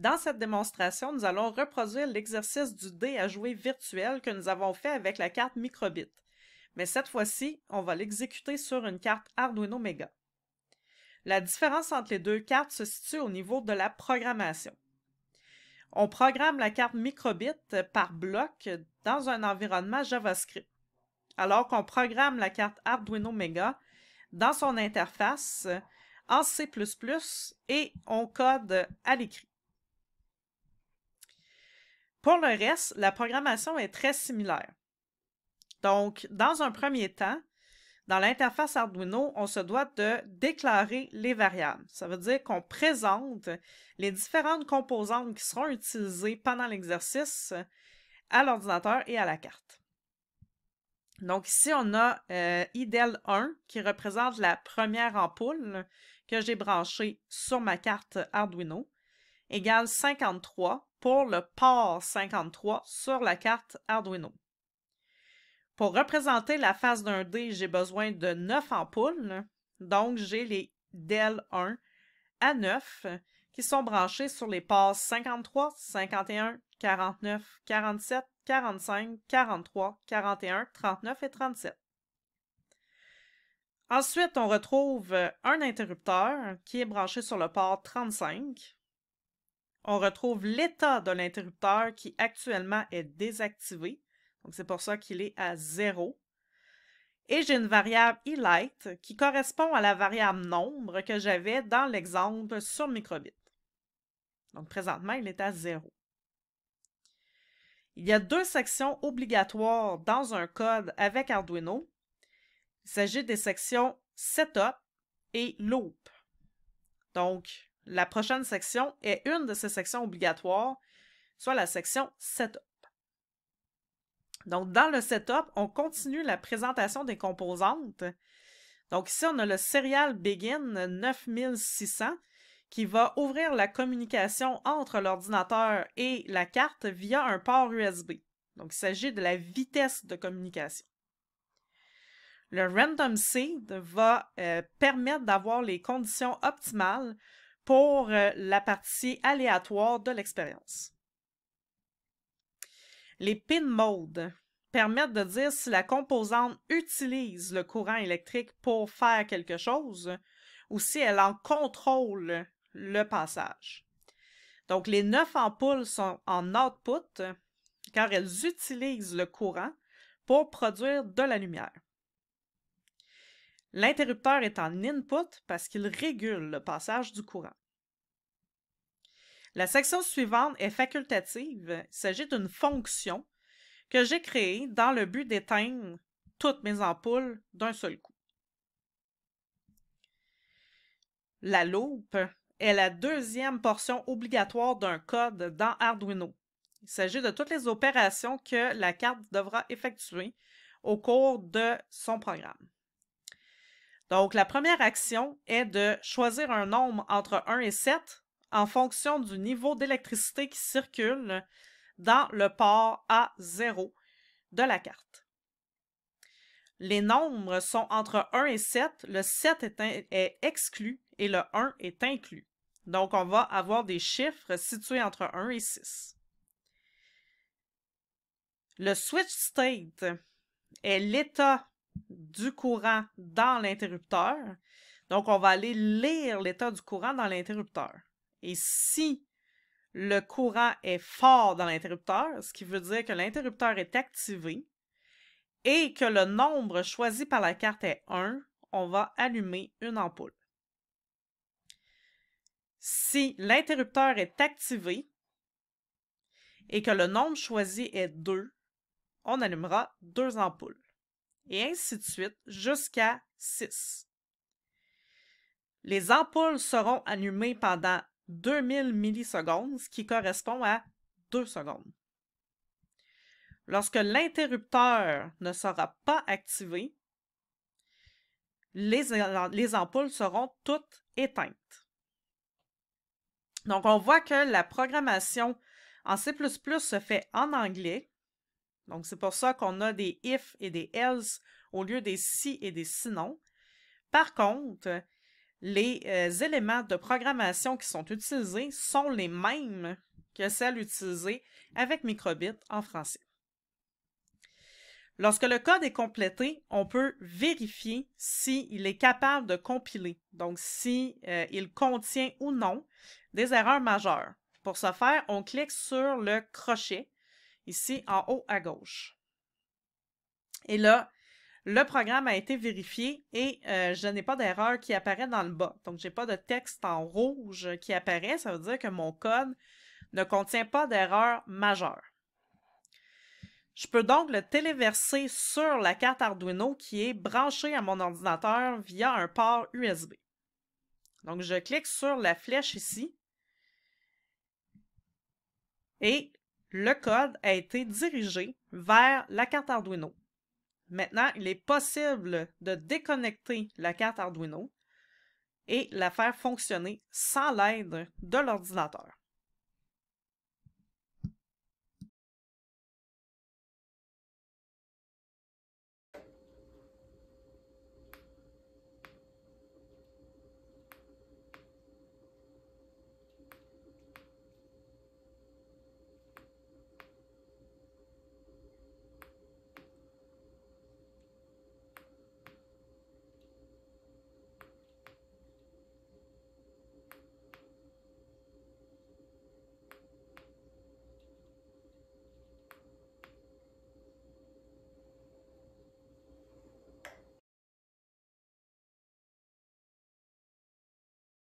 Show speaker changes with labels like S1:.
S1: Dans cette démonstration, nous allons reproduire l'exercice du dé à jouer virtuel que nous avons fait avec la carte Microbit. Mais cette fois-ci, on va l'exécuter sur une carte Arduino Mega. La différence entre les deux cartes se situe au niveau de la programmation. On programme la carte microbit par bloc dans un environnement JavaScript, alors qu'on programme la carte Arduino Mega dans son interface en C++ et on code à l'écrit. Pour le reste, la programmation est très similaire. Donc, dans un premier temps, dans l'interface Arduino, on se doit de déclarer les variables. Ça veut dire qu'on présente les différentes composantes qui seront utilisées pendant l'exercice à l'ordinateur et à la carte. Donc ici, on a euh, IDEL 1 qui représente la première ampoule que j'ai branchée sur ma carte Arduino, égale 53 pour le port 53 sur la carte Arduino. Pour représenter la face d'un dé, j'ai besoin de 9 ampoules. Donc, j'ai les DEL 1 à 9 qui sont branchés sur les ports 53, 51, 49, 47, 45, 43, 41, 39 et 37. Ensuite, on retrouve un interrupteur qui est branché sur le port 35 on retrouve l'état de l'interrupteur qui actuellement est désactivé. Donc, c'est pour ça qu'il est à zéro. Et j'ai une variable e qui correspond à la variable nombre que j'avais dans l'exemple sur microbit. Donc, présentement, il est à zéro. Il y a deux sections obligatoires dans un code avec Arduino. Il s'agit des sections Setup et Loop. Donc, la prochaine section est une de ces sections obligatoires, soit la section Setup. Donc, dans le setup, on continue la présentation des composantes. Donc ici, on a le serial begin 9600 qui va ouvrir la communication entre l'ordinateur et la carte via un port USB. Donc, il s'agit de la vitesse de communication. Le random seed va euh, permettre d'avoir les conditions optimales pour euh, la partie aléatoire de l'expérience. Les pin modes permettent de dire si la composante utilise le courant électrique pour faire quelque chose ou si elle en contrôle le passage. Donc, les neuf ampoules sont en output car elles utilisent le courant pour produire de la lumière. L'interrupteur est en input parce qu'il régule le passage du courant. La section suivante est facultative. Il s'agit d'une fonction que j'ai créée dans le but d'éteindre toutes mes ampoules d'un seul coup. La loupe est la deuxième portion obligatoire d'un code dans Arduino. Il s'agit de toutes les opérations que la carte devra effectuer au cours de son programme. Donc, la première action est de choisir un nombre entre 1 et 7 en fonction du niveau d'électricité qui circule dans le port A0 de la carte. Les nombres sont entre 1 et 7. Le 7 est, exclu et le 1 est inclus. Donc, on va avoir des chiffres situés entre 1 et 6. Le switch state est l'état du courant dans l'interrupteur. Donc, on va aller lire l'état du courant dans l'interrupteur. Et si le courant est fort dans l'interrupteur, ce qui veut dire que l'interrupteur est activé et que le nombre choisi par la carte est 1, on va allumer une ampoule. Si l'interrupteur est activé et que le nombre choisi est 2, on allumera deux ampoules et ainsi de suite jusqu'à 6. Les ampoules seront allumées pendant 2000 millisecondes, ce qui correspond à 2 secondes. Lorsque l'interrupteur ne sera pas activé, les, les, ampoules seront toutes éteintes. Donc, on voit que la programmation en C++ se fait en anglais, donc, c'est pour ça qu'on a des if et des else au lieu des si et des sinon. Par contre, les euh, éléments de programmation qui sont utilisés sont les mêmes que celles utilisées avec microbit en français. Lorsque le code est complété, on peut vérifier s'il est capable de compiler, donc s'il si, euh, contient ou non des erreurs majeures. Pour ce faire, on clique sur le crochet ici en haut à gauche. Et là, le programme a été vérifié et euh, je n'ai pas d'erreur qui apparaît dans le bas. Donc, je n'ai pas de texte en rouge qui apparaît. Ça veut dire que mon code ne contient pas d'erreur majeure. Je peux donc le téléverser sur la carte Arduino qui est branchée à mon ordinateur via un port USB. Donc, je clique sur la flèche ici et le code a été dirigé vers la carte Arduino. Maintenant, il est possible de déconnecter la carte Arduino et la faire fonctionner sans l'aide de l'ordinateur.